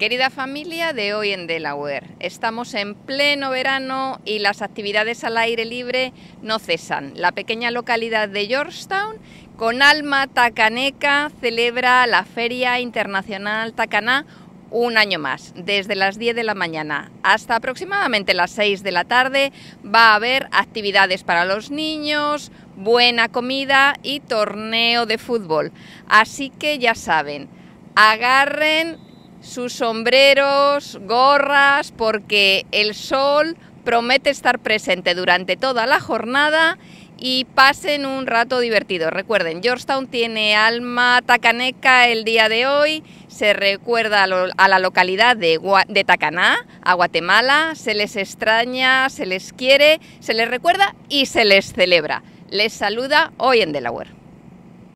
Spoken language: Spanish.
Querida familia de hoy en Delaware, estamos en pleno verano y las actividades al aire libre no cesan. La pequeña localidad de Georgetown, con alma tacaneca, celebra la Feria Internacional Tacaná un año más, desde las 10 de la mañana hasta aproximadamente las 6 de la tarde, va a haber actividades para los niños, buena comida y torneo de fútbol. Así que ya saben, agarren sus sombreros, gorras, porque el sol promete estar presente durante toda la jornada y pasen un rato divertido. Recuerden, Georgetown tiene alma tacaneca el día de hoy, se recuerda a, la localidad de, de, Tacaná, a Guatemala, se les extraña, se les quiere, se les recuerda y se les celebra. Les saluda hoy en Delaware.